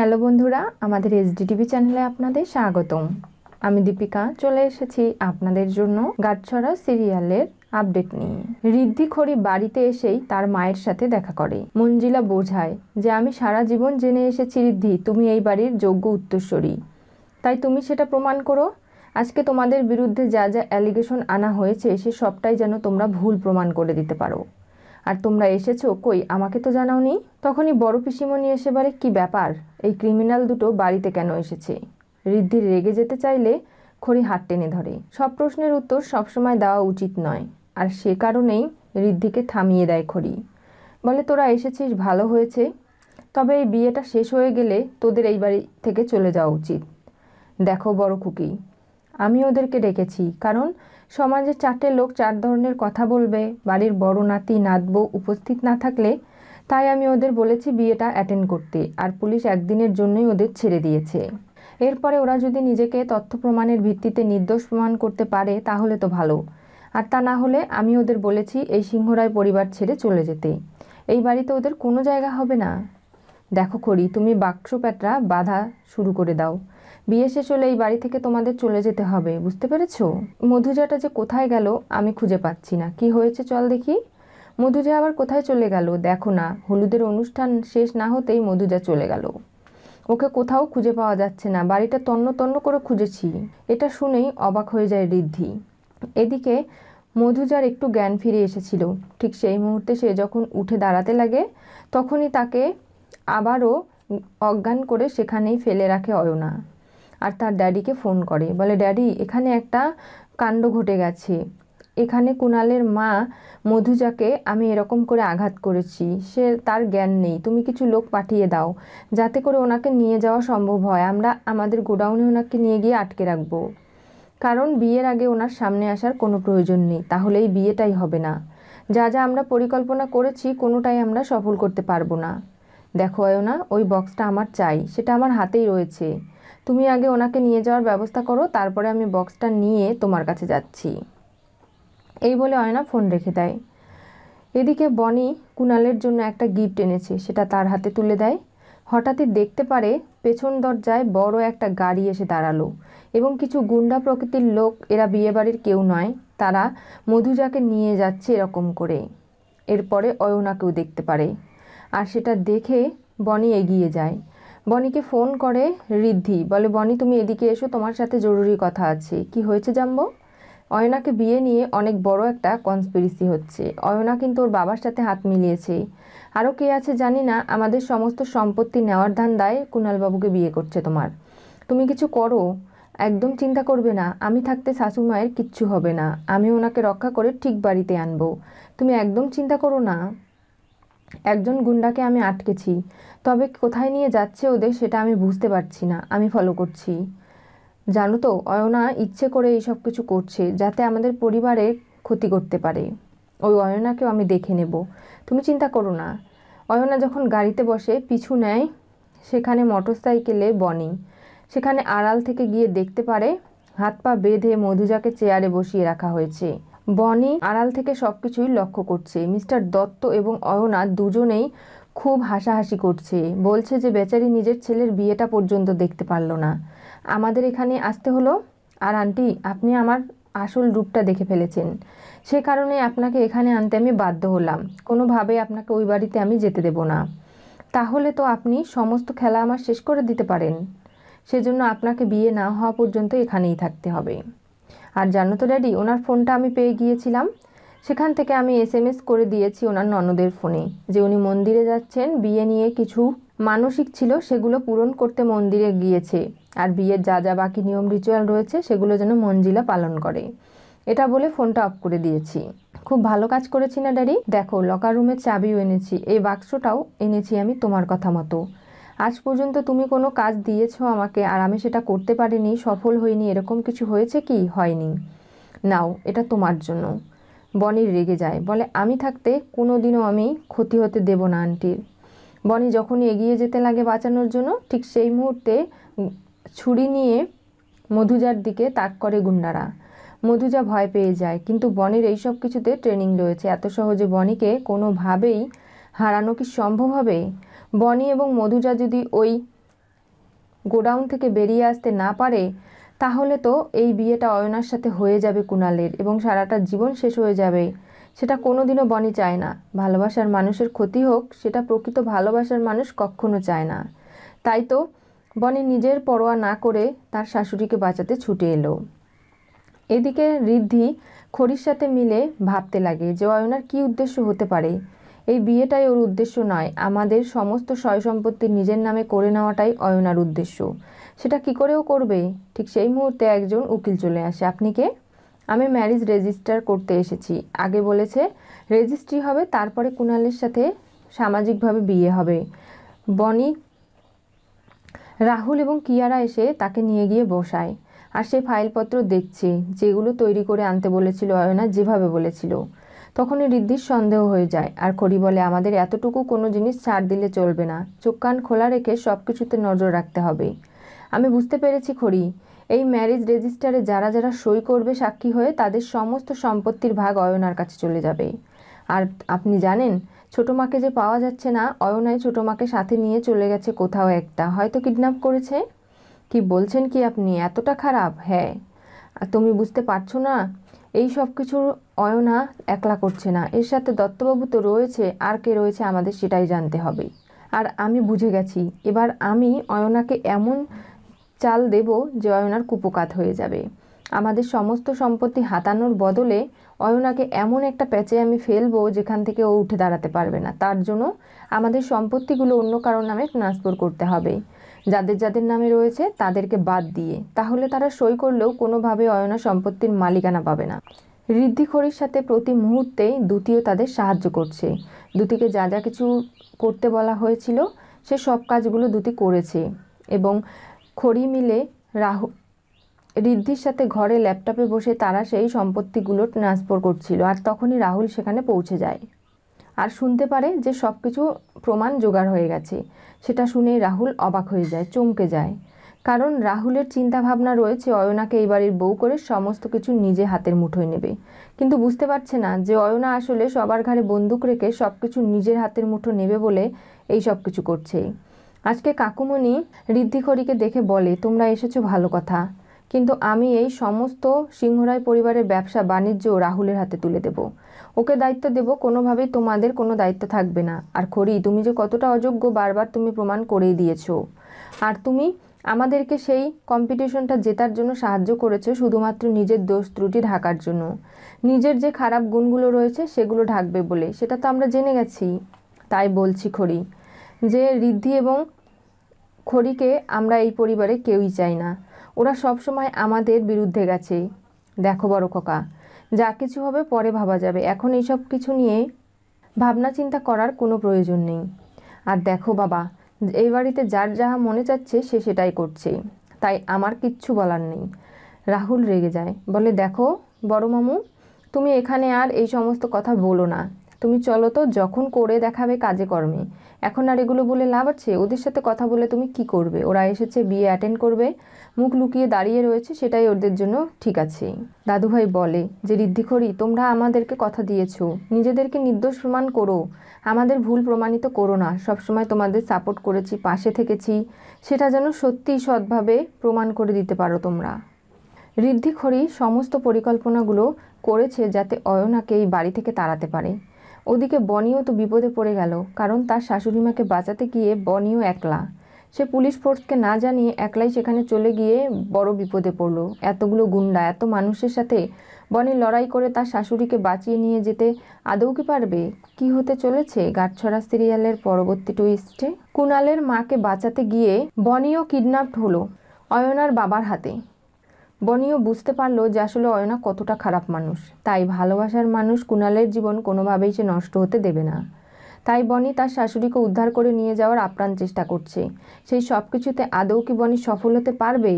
hello বন্ধুরা আমাদের TV চ্যানেলে আপনাদের স্বাগতম আমি দীপিকা চলে এসেছি আপনাদের জন্য গাছছড়া সিরিয়ালের আপডেট নিয়ে ঋদ্ধি খড়ি বাড়িতে এসেই তার মায়ের সাথে দেখা করে মঞ্জিলা বোঝায় যে আমি সারা জীবন জেনে এসেছি ঋদ্ধি তুমি এই বাড়ির যোগ্য উত্তরস্বরী তাই তুমি সেটা প্রমাণ করো আজকে তোমাদের বিরুদ্ধে যা যা অ্যালিগেশন আনা হয়েছে সে সবটাই যেন তোমরা ভুল প্রমাণ করে দিতে পারো আর তোমরা এসেছো কই আমাকে তো জানাওনি তখনই বড় পিসিমণি এসে বলে কী ব্যাপার এই ক্রিমিনাল দুটো বাড়িতে কেন এসেছে ঋদ্ধির রেগে যেতে চাইলে খড়ি হাত টেনে ধরে সব প্রশ্নের উত্তর সবসময় দেওয়া উচিত নয় আর সে কারণেই ঋদ্ধিকে থামিয়ে দেয় খড়ি বলে তোরা এসেছিস ভালো হয়েছে তবে এই বিয়েটা শেষ হয়ে গেলে তোদের এই বাড়ি থেকে চলে যাওয়া উচিত দেখো বড় খুকি আমি ওদেরকে ডেকেছি কারণ সমাজে চারটে লোক চার ধরনের কথা বলবে বাড়ির বড় নাতি নাতবো উপস্থিত না থাকলে তাই আমি ওদের বলেছি বিয়েটা অ্যাটেন্ড করতে আর পুলিশ একদিনের জন্যই ওদের ছেড়ে দিয়েছে এরপরে ওরা যদি নিজেকে তথ্য প্রমাণের ভিত্তিতে নির্দোষ প্রমাণ করতে পারে তাহলে তো ভালো আর তা না হলে আমি ওদের বলেছি এই সিংহরায় পরিবার ছেড়ে চলে যেতে এই বাড়িতে ওদের কোনো জায়গা হবে না দেখো করি তুমি বাক্সপ্যাটরা বাধা শুরু করে দাও বিয়ে শেষ হলে এই বাড়ি থেকে তোমাদের চলে যেতে হবে বুঝতে পেরেছ মধুজাটা যে কোথায় গেল আমি খুঁজে পাচ্ছি না কি হয়েছে চল দেখি মধুজা আবার কোথায় চলে গেল দেখো না হলুদের অনুষ্ঠান শেষ না হতেই মধুজা চলে গেল ওকে কোথাও খুঁজে পাওয়া যাচ্ছে না বাড়িটা তন্ন তন্ন করে খুঁজেছি এটা শুনেই অবাক হয়ে যায় ঋদ্ধি এদিকে মধুজার একটু জ্ঞান ফিরে এসেছিল ঠিক সেই মুহূর্তে সে যখন উঠে দাঁড়াতে লাগে তখনই তাকে আবারও অজ্ঞান করে সেখানেই ফেলে রাখে অয়না আর তার ড্যাডিকে ফোন করে বলে ড্যাডি এখানে একটা কাণ্ড ঘটে গেছে এখানে কুণালের মা মধুজাকে আমি এরকম করে আঘাত করেছি সে তার জ্ঞান নেই তুমি কিছু লোক পাঠিয়ে দাও যাতে করে ওনাকে নিয়ে যাওয়া সম্ভব হয় আমরা আমাদের গোডাউনে ওনাকে নিয়ে গিয়ে আটকে রাখবো কারণ বিয়ের আগে ওনার সামনে আসার কোনো প্রয়োজন নেই তাহলে এই বিয়েটাই হবে না যা যা আমরা পরিকল্পনা করেছি কোনোটাই আমরা সফল করতে পারবো না দেখো না ওই বক্সটা আমার চাই সেটা আমার হাতেই রয়েছে তুমি আগে ওনাকে নিয়ে যাওয়ার ব্যবস্থা করো তারপরে আমি বক্সটা নিয়ে তোমার কাছে যাচ্ছি এই বলে অয়না ফোন রেখে দেয় এদিকে বনি কুনালের জন্য একটা গিফট এনেছে সেটা তার হাতে তুলে দেয় হঠাৎই দেখতে পারে পেছন দরজায় বড় একটা গাড়ি এসে দাঁড়ালো এবং কিছু গুন্ডা প্রকৃতির লোক এরা বিয়েবাড়ির কেউ নয় তারা মধুজাকে নিয়ে যাচ্ছে এরকম করে এরপরে অয়নাকেও দেখতে পারে আর সেটা দেখে বনি এগিয়ে যায় বনিকে ফোন করে ঋদ্ধি বলে বনি তুমি এদিকে এসো তোমার সাথে জরুরি কথা আছে কি হয়েছে জানবো অয়নাকে বিয়ে নিয়ে অনেক বড় একটা কনস্পিরিসি হচ্ছে অয়না কিন্তু ওর বাবার সাথে হাত মিলিয়েছে আরও কে আছে জানি না আমাদের সমস্ত সম্পত্তি নেওয়ার ধান্দায় কুণালবাবুকে বিয়ে করছে তোমার তুমি কিছু করো একদম চিন্তা করবে না আমি থাকতে শাশু মায়ের কিচ্ছু হবে না আমি ওনাকে রক্ষা করে ঠিক বাড়িতে আনবো তুমি একদম চিন্তা করো না একজন গুন্ডাকে আমি আটকেছি তবে কোথায় নিয়ে যাচ্ছে ওদের সেটা আমি বুঝতে পারছি না আমি ফলো করছি জানো তো অয়না ইচ্ছে করে এইসব কিছু করছে যাতে আমাদের পরিবারে ক্ষতি করতে পারে ওই অয়নাকেও আমি দেখে নেব তুমি চিন্তা করো না অয়না যখন গাড়িতে বসে পিছু নেয় সেখানে মোটরসাইকেলে বনি সেখানে আড়াল থেকে গিয়ে দেখতে পারে হাত পা বেঁধে মধুজাকে চেয়ারে বসিয়ে রাখা হয়েছে বনি আড়াল থেকে সবকিছুই লক্ষ্য করছে মিস্টার দত্ত এবং অয়না দুজনেই খুব হাসাহাসি করছে বলছে যে বেচারি নিজের ছেলের বিয়েটা পর্যন্ত দেখতে পারলো না আমাদের এখানে আসতে হলো আর আন্টি আপনি আমার আসল রূপটা দেখে ফেলেছেন সে কারণে আপনাকে এখানে আনতে আমি বাধ্য হলাম কোনোভাবে আপনাকে ওই বাড়িতে আমি যেতে দেব না তাহলে তো আপনি সমস্ত খেলা আমার শেষ করে দিতে পারেন সেজন্য আপনাকে বিয়ে না হওয়া পর্যন্ত এখানেই থাকতে হবে আর জানো তো ড্যাডি ওনার ফোনটা আমি পেয়ে গিয়েছিলাম সেখান থেকে আমি এসএমএস করে দিয়েছি ওনার ননদের ফোনে যে উনি মন্দিরে যাচ্ছেন বিয়ে নিয়ে কিছু মানসিক ছিল সেগুলো পূরণ করতে মন্দিরে গিয়েছে আর বিয়ের যা যা বাকি নিয়ম রিচুয়াল রয়েছে সেগুলো যেন মঞ্জিলা পালন করে এটা বলে ফোনটা অফ করে দিয়েছি খুব ভালো কাজ করেছি না ড্যাডি দেখো লকার রুমের চাবিও এনেছি এই বাক্সটাও এনেছি আমি তোমার কথা মতো আজ পর্যন্ত তুমি কোনো কাজ দিয়েছ আমাকে আর আমি সেটা করতে পারিনি সফল হইনি এরকম কিছু হয়েছে কি হয়নি নাও এটা তোমার জন্য বনির রেগে যায় বলে আমি থাকতে কোনো দিনও আমি ক্ষতি হতে দেব না আন্টির বনি যখনই এগিয়ে যেতে লাগে বাঁচানোর জন্য ঠিক সেই মুহূর্তে ছুরি নিয়ে মধুজার দিকে তাক করে গুন্ডারা মধুজা ভয় পেয়ে যায় কিন্তু বনির এইসব কিছুতে ট্রেনিং রয়েছে এত সহজে বনিকে কোনোভাবেই হারানো কি সম্ভব হবে বনি এবং মধুজা যদি ওই গোডাউন থেকে বেরিয়ে আসতে না পারে তাহলে তো এই বিয়েটা অয়নার সাথে হয়ে যাবে কুণালের এবং সারাটা জীবন শেষ হয়ে যাবে সেটা কোনোদিনও বনি চায় না ভালোবাসার মানুষের ক্ষতি হোক সেটা প্রকৃত ভালোবাসার মানুষ কখনো চায় না তাই তো বনি নিজের পরোয়া না করে তার শাশুড়িকে বাঁচাতে ছুটে এলো এদিকে ঋদ্ধি খড়ির সাথে মিলে ভাবতে লাগে যে অয়নার কী উদ্দেশ্য হতে পারে এই বিয়েটাই ওর উদ্দেশ্য নয় আমাদের সমস্ত সয় সম্পত্তি নিজের নামে করে নেওয়াটাই অয়নার উদ্দেশ্য সেটা কি করেও করবে ঠিক সেই মুহূর্তে একজন উকিল চলে আসে আপনি কে আমি ম্যারেজ রেজিস্টার করতে এসেছি আগে বলেছে রেজিস্ট্রি হবে তারপরে কুণালের সাথে সামাজিকভাবে বিয়ে হবে বনি রাহুল এবং কিয়ারা এসে তাকে নিয়ে গিয়ে বসায় আর সে ফাইলপত্র দেখছে যেগুলো তৈরি করে আনতে বলেছিল অয়না যেভাবে বলেছিল তখনই ঋদ্ধির সন্দেহ হয়ে যায় আর খড়ি বলে আমাদের এতটুকু কোনো জিনিস ছাড় দিলে চলবে না চোখ কান খোলা রেখে সব কিছুতে নজর রাখতে হবে আমি বুঝতে পেরেছি খড়ি এই ম্যারেজ রেজিস্টারে যারা যারা সই করবে সাক্ষী হয়ে তাদের সমস্ত সম্পত্তির ভাগ অয়নার কাছে চলে যাবে আর আপনি জানেন ছোটো মাকে যে পাওয়া যাচ্ছে না অয়নায় ছোটো মাকে সাথে নিয়ে চলে গেছে কোথাও একটা হয়তো কিডন্যাপ করেছে কি বলছেন কি আপনি এতটা খারাপ হ্যাঁ তুমি বুঝতে পারছো না এই সব কিছুর অয়না একলা করছে না এর সাথে দত্তবাবু তো রয়েছে আর কে রয়েছে আমাদের সেটাই জানতে হবে আর আমি বুঝে গেছি এবার আমি অয়নাকে এমন চাল দেব যে অয়নার কুপকাত হয়ে যাবে আমাদের সমস্ত সম্পত্তি হাতানোর বদলে অয়নাকে এমন একটা প্যাচে আমি ফেলবো যেখান থেকে ও উঠে দাঁড়াতে পারবে না তার জন্য আমাদের সম্পত্তিগুলো অন্য কারো নামে ট্রান্সফার করতে হবে যাদের যাদের নামে রয়েছে তাদেরকে বাদ দিয়ে তাহলে তারা সই করলেও কোনোভাবে অয়না সম্পত্তির মালিকানা পাবে না ঋদ্ধি খড়ির সাথে প্রতি মুহূর্তেই দ্যুতিও তাদের সাহায্য করছে দ্যুতিকে যা যা কিছু করতে বলা হয়েছিল সে সব কাজগুলো দ্যুতি করেছে এবং খড়ি মিলে রাহু ঋদ্ধির সাথে ঘরে ল্যাপটপে বসে তারা সেই সম্পত্তিগুলো ট্রান্সফার করছিল আর তখনই রাহুল সেখানে পৌঁছে যায় আর শুনতে পারে যে সব কিছু প্রমাণ জোগাড় হয়ে গেছে সেটা শুনে রাহুল অবাক হয়ে যায় চমকে যায় কারণ রাহুলের চিন্তাভাবনা রয়েছে অয়নাকে এই বাড়ির বউ করে সমস্ত কিছু নিজে হাতের মুঠোয় নেবে কিন্তু বুঝতে পারছে না যে অয়না আসলে সবার ঘাড়ে বন্দুক রেখে সব কিছু নিজের হাতের মুঠো নেবে বলে এই সব কিছু করছে আজকে কাকুমণি ঋদ্ধিখরিকে দেখে বলে তোমরা এসেছো ভালো কথা কিন্তু আমি এই সমস্ত সিংহরায় পরিবারের ব্যবসা বাণিজ্য রাহুলের হাতে তুলে দেবো ওকে দায়িত্ব দেব কোনোভাবেই তোমাদের কোনো দায়িত্ব থাকবে না আর খড়ি তুমি যে কতটা অযোগ্য বারবার তুমি প্রমাণ করেই দিয়েছো আর তুমি আমাদেরকে সেই কম্পিটিশনটা জেতার জন্য সাহায্য করেছে শুধুমাত্র নিজের দোষ ত্রুটি ঢাকার জন্য নিজের যে খারাপ গুণগুলো রয়েছে সেগুলো ঢাকবে বলে সেটা তো আমরা জেনে গেছি তাই বলছি খড়ি যে ঋদ্ধি এবং খড়িকে আমরা এই পরিবারে কেউই চাই না ওরা সবসময় আমাদের বিরুদ্ধে গেছে দেখো বড় খোকা যা কিছু হবে পরে ভাবা যাবে এখন এইসব কিছু নিয়ে ভাবনা চিন্তা করার কোনো প্রয়োজন নেই আর দেখো বাবা এই বাড়িতে যার যাহা মনে চাচ্ছে সে সেটাই করছে তাই আমার কিচ্ছু বলার নেই রাহুল রেগে যায় বলে দেখো বড় মামু তুমি এখানে আর এই সমস্ত কথা বলো না তুমি চলো তো যখন করে দেখাবে কাজে কর্মে এখন আর এগুলো বলে লাভ আছে ওদের সাথে কথা বলে তুমি কি করবে ওরা এসেছে বিয়ে অ্যাটেন্ড করবে মুখ লুকিয়ে দাঁড়িয়ে রয়েছে সেটাই ওদের জন্য ঠিক আছে দাদুভাই বলে যে ঋদ্ধিখরি তোমরা আমাদেরকে কথা দিয়েছো নিজেদেরকে নির্দোষ প্রমাণ করো আমাদের ভুল প্রমাণিত করো না সবসময় তোমাদের সাপোর্ট করেছি পাশে থেকেছি সেটা যেন সত্যি সৎভাবে প্রমাণ করে দিতে পারো তোমরা ঋদ্ধিখরি সমস্ত পরিকল্পনাগুলো করেছে যাতে অয়নাকে এই বাড়ি থেকে তাড়াতে পারে ওদিকে বনিও তো বিপদে পড়ে গেল কারণ তার শাশুড়িমাকে বাঁচাতে গিয়ে বনিও একলা সে পুলিশ ফোর্সকে না জানিয়ে একলাই সেখানে চলে গিয়ে বড় বিপদে পড়লো এতগুলো গুন্ডা এত মানুষের সাথে বনি লড়াই করে তার শাশুড়িকে বাঁচিয়ে নিয়ে যেতে আদৌ কি পারবে কি হতে চলেছে গাঁটছড়া সিরিয়ালের পরবর্তী টুইস্টে কুণালের মাকে বাঁচাতে গিয়ে বনিও কিডন্যাপড হলো অয়নার বাবার হাতে বনিও বুঝতে পারলো যে আসলে অয়না কতটা খারাপ মানুষ তাই ভালোবাসার মানুষ কুণালের জীবন কোনোভাবেই সে নষ্ট হতে দেবে না তাই বনি তার শাশুড়িকে উদ্ধার করে নিয়ে যাওয়ার আপ্রাণ চেষ্টা করছে সেই সব কিছুতে আদৌ কি বনি সফল হতে পারবে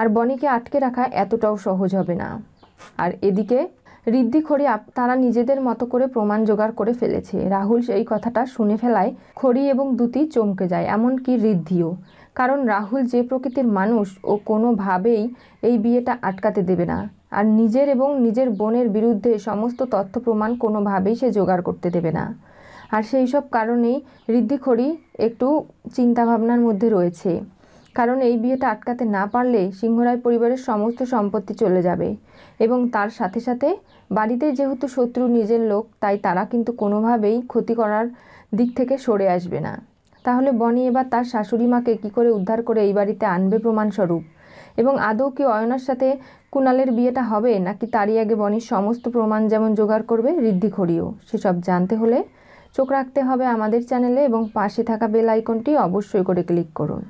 আর বনিকে আটকে রাখা এতটাও সহজ হবে না আর এদিকে ঋদ্ধি খড়ি তারা নিজেদের মতো করে প্রমাণ জোগাড় করে ফেলেছে রাহুল সেই কথাটা শুনে ফেলায় খড়ি এবং দুতি চমকে যায় এমনকি ঋদ্ধিও কারণ রাহুল যে প্রকৃতির মানুষ ও কোনোভাবেই এই বিয়েটা আটকাতে দেবে না আর নিজের এবং নিজের বোনের বিরুদ্ধে সমস্ত তথ্য প্রমাণ কোনোভাবেই সে জোগাড় করতে দেবে না আর সেই সব কারণেই ঋদ্ধিখড়ি একটু চিন্তাভাবনার মধ্যে রয়েছে কারণ এই বিয়েটা আটকাতে না পারলে সিংহরায় পরিবারের সমস্ত সম্পত্তি চলে যাবে এবং তার সাথে সাথে বাড়িতে যেহেতু শত্রু নিজের লোক তাই তারা কিন্তু কোনোভাবেই ক্ষতি করার দিক থেকে সরে আসবে না তাহলে বনি এবার তার শাশুড়ি মাকে কী করে উদ্ধার করে এই বাড়িতে আনবে প্রমাণস্বরূপ এবং আদৌ কি অয়নার সাথে কুণালের বিয়েটা হবে নাকি তারই আগে বনির সমস্ত প্রমাণ যেমন জোগাড় করবে ঋদ্ধি খড়িও সেসব জানতে হলে চোখ রাখতে হবে আমাদের চ্যানেলে এবং পাশে থাকা বেল আইকনটি অবশ্যই করে ক্লিক করুন